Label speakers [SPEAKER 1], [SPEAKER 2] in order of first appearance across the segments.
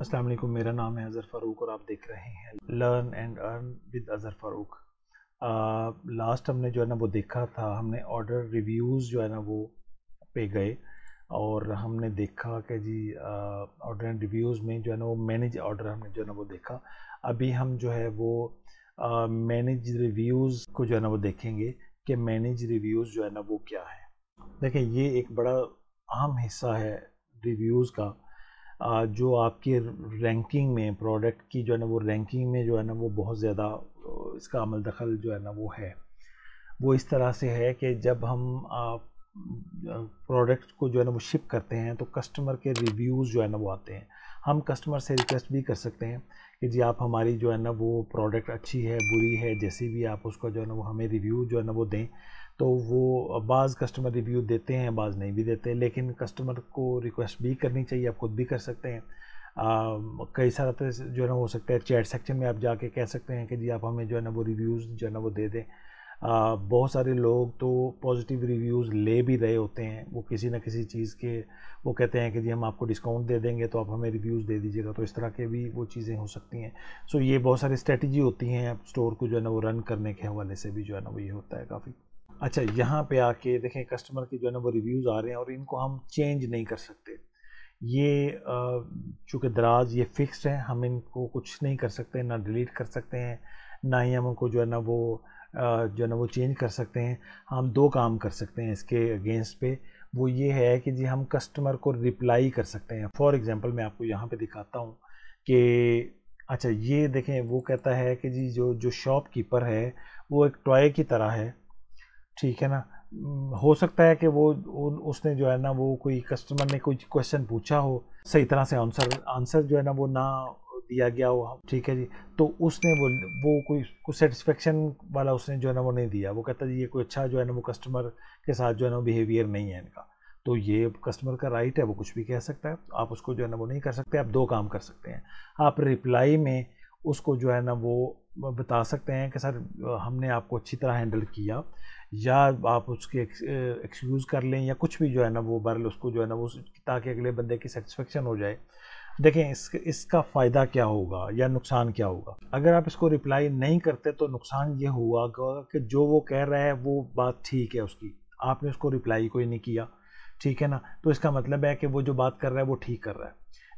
[SPEAKER 1] अस्सलाम वालेकुम मेरा नाम है अज़र फ़ारूक और आप देख रहे हैं learn and earn with Azhar Farooq last हमने जो है ना वो देखा था हमने ऑर्डर रिव्यूज़ जो है ना वो पे गए और हमने देखा कि जी ऑर्डर एंड रिव्यूज़ में जो है ना वो मैनेज ऑर्डर हमने जो है ना वो देखा अभी हम जो है वो मैनेज रिव्यूज़ को जो है ना वो देखेंगे कि मैनेज रिव्यूज़ जो है ना वो क्या है देखिए ये एक बड़ा अहम हिस्सा है रिव्यूज़ का जो आपकी रैंकिंग में प्रोडक्ट की जो है ना वो रैंकिंग में जो है ना वो बहुत ज़्यादा इसका अमल दखल जो है ना वो है वो इस तरह से है कि जब हम प्रोडक्ट को जो है ना वो शिप करते हैं तो कस्टमर के रिव्यूज़ जो है ना वो आते हैं हम कस्टमर से रिक्वेस्ट भी कर सकते हैं कि जी आप हमारी जो है ना वो प्रोडक्ट अच्छी है बुरी है जैसी भी आप उसका जो है ना वो हमें रिव्यू जो है ना वो दें तो वो बाज़ कस्टमर रिव्यू देते हैं बाज़ नहीं भी देते लेकिन कस्टमर को रिक्वेस्ट भी करनी चाहिए आप खुद भी कर सकते हैं कई सारा तरह जो है ना हो सकता है चैट सेक्शन में आप जाके कह सकते हैं कि जी आप हमें जो है ना वो रिव्यूज़ जो है ना वो दे दें बहुत सारे लोग तो पॉजिटिव रिव्यूज़ ले भी रहे होते हैं वो किसी ना किसी चीज़ के वो कहते हैं कि जी हम आपको डिस्काउंट दे देंगे तो आप हमें रिव्यूज़ दे दीजिएगा तो इस तरह के भी वो चीज़ें हो सकती हैं सो ये बहुत सारी स्ट्रेटजी होती हैं स्टोर को जो है ना वो रन करने के हवाले से भी जो है ना वो ये होता है काफ़ी अच्छा यहाँ पे आके देखें कस्टमर के जो है ना वो रिव्यूज़ आ रहे हैं और इनको हम चेंज नहीं कर सकते ये चूँकि दराज ये फिक्स्ड है हम इनको कुछ नहीं कर सकते ना डिलीट कर सकते हैं ना ही हम उनको जो है ना वो जो है ना वो चेंज कर सकते हैं हम दो काम कर सकते हैं इसके अगेंस्ट पे वो ये है कि जी हम कस्टमर को रिप्लाई कर सकते हैं फॉर एग्ज़ाम्पल मैं आपको यहाँ पे दिखाता हूँ कि अच्छा ये देखें वो कहता है कि जी जो जो शॉप कीपर है वो एक टॉय की तरह है ठीक है ना हो सकता है कि वो उसने जो है ना वो कोई कस्टमर ने कोई क्वेश्चन पूछा हो सही तरह से आंसर आंसर जो है ना वो ना दिया गया वो ठीक है जी तो उसने वो वो कोई कुछ सेटिस्फेक्शन वाला उसने जो है ना वो नहीं दिया वो कहता जी ये कोई अच्छा जो है ना वो कस्टमर के साथ जो है ना बिहेवियर नहीं है इनका तो ये कस्टमर का राइट है वो कुछ भी कह सकता है आप उसको जो है ना वो नहीं कर सकते आप दो काम कर सकते हैं आप रिप्लाई में उसको जो है ना वो बता सकते हैं कि सर हमने आपको अच्छी तरह हैंडल किया या आप उसके एक्सक्यूज़ कर लें या कुछ भी जो है ना वो बहरल उसको जो है ना वो ताकि अगले बंदे की सेटिस्फेक्शन हो जाए देखें इस इसका फ़ायदा क्या होगा या नुकसान क्या होगा अगर आप इसको रिप्लाई नहीं करते तो नुकसान ये हुआ कि जो वो कह रहा है वो बात ठीक है उसकी आपने उसको रिप्लाई कोई नहीं किया ठीक है ना तो इसका मतलब है कि वो जो बात कर रहा है वो ठीक कर रहा है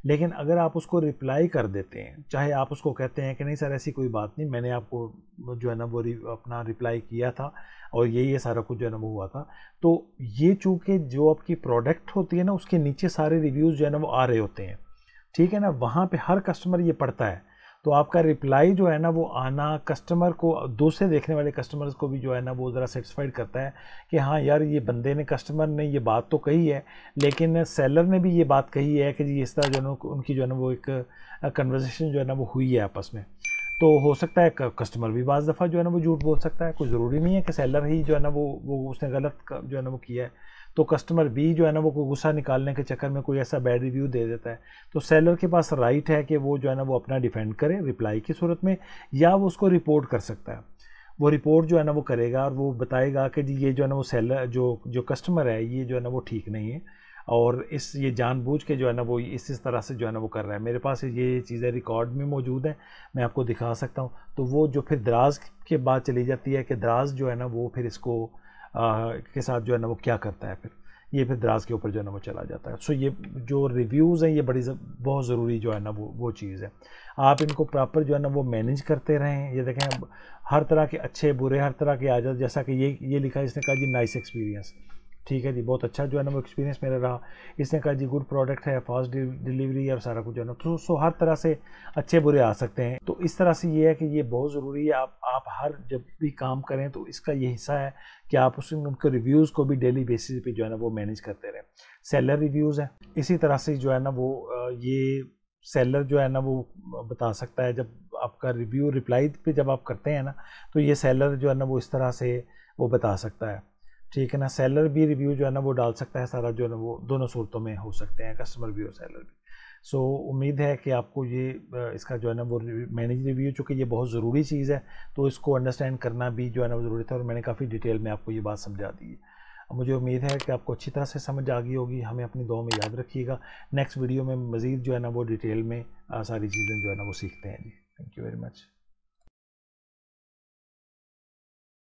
[SPEAKER 1] लेकिन अगर आप उसको रिप्लाई कर देते हैं चाहे आप उसको कहते हैं कि नहीं सर ऐसी कोई बात नहीं मैंने आपको जो है ना वो अपना रिप्लाई किया था और यही है सारा कुछ जो है ना वो हुआ था तो ये चूँकि जो आपकी प्रोडक्ट होती है ना उसके नीचे सारे रिव्यूज़ जो है ना वो आ रहे होते हैं ठीक है ना वहाँ पे हर कस्टमर ये पढ़ता है तो आपका रिप्लाई जो है ना वो आना कस्टमर को दूसरे देखने वाले कस्टमर्स को भी जो है ना वो ज़रा सेटिस्फाइड करता है कि हाँ यार ये बंदे ने कस्टमर ने ये बात तो कही है लेकिन सेलर ने भी ये बात कही है कि जी इस तरह जो है ना उनकी जो है ना वो एक कन्वर्जेशन जो है ना वो हुई है आपस में तो हो सकता है कस्टमर भी बज़ दफ़ा जो है ना वो झूठ बोल सकता है कोई ज़रूरी नहीं है कि सेलर ही जो है ना वो वो उसने गलत जो है ना वो किया है तो कस्टमर भी जो है ना वो कोई गुस्सा निकालने के चक्कर में कोई ऐसा बैड रिव्यू दे देता है तो सेलर के पास राइट है कि वो जो है ना वो अपना डिफेंड करे रिप्लाई की सूरत में या वो उसको रिपोर्ट कर सकता है वो रिपोर्ट जो है ना वो करेगा और वो बताएगा कि जी ये जो है ना वो सेलर जो जो कस्टमर है ये जो है ना वो ठीक नहीं है और इस ये जानबूझ के जो है ना वो इस इस तरह से जो है ना वो कर रहा है मेरे पास ये चीज़ें रिकॉर्ड में मौजूद हैं मैं आपको दिखा सकता हूँ तो वो जो फिर दराज के बाद चली जाती है कि दराज जो है ना वो फिर इसको आ, के साथ जो है ना वो क्या करता है फिर ये फिर दराज के ऊपर जो है ना वो चला जाता है सो ये जो रिव्यूज़ हैं ये बड़ी बहुत ज़रूरी जो है ना वो वो चीज़ है आप इनको प्रॉपर जो है ना वो मैनेज करते रहें ये देखें हर तरह के अच्छे बुरे हर तरह के आ जाते जैसा कि ये ये लिखा इसने कहा जी नाइस एक्सपीरियंस ठीक है जी बहुत अच्छा जो है ना वो एक्सपीरियंस मेरा रहा इसने कहा जी गुड प्रोडक्ट है फास्ट डिलीवरी और सारा कुछ जो है ना तो सो हर तरह से अच्छे बुरे आ सकते हैं तो इस तरह से ये है कि ये बहुत ज़रूरी है आप आप हर जब भी काम करें तो इसका ये हिस्सा है कि आप उस उनके रिव्यूज़ को भी डेली बेसिस पे जो है ना वो मैनेज करते रहें सेलर रिव्यूज़ हैं इसी तरह से जो है ना वो ये सेलर जो है ना वो बता सकता है जब आपका रिव्यू रिप्लाई पे जब आप करते हैं ना तो ये सेलर जो है ना वो इस तरह से वो बता सकता है ठीक है ना सेलर भी रिव्यू जो है ना वो डाल सकता है सारा जो है ना वो दोनों सूरतों में हो सकते हैं कस्टमर भी और सेलर भी सो so, उम्मीद है कि आपको ये इसका जो है ना वो मैनेज रिव्यू चूँकि ये बहुत ज़रूरी चीज़ है तो इसको अंडरस्टैंड करना भी जो है ना वो ज़रूरी था और मैंने काफ़ी डिटेल में आपको ये बात समझा दी है मुझे उम्मीद है कि आपको अच्छी तरह से समझ आ गई होगी हमें अपनी दुआ में याद रखिएगा नेक्स्ट वीडियो में मज़ीद जो है ना वो डिटेल में सारी चीज़ें जो है ना वो सीखते हैं जी थैंक यू वेरी मच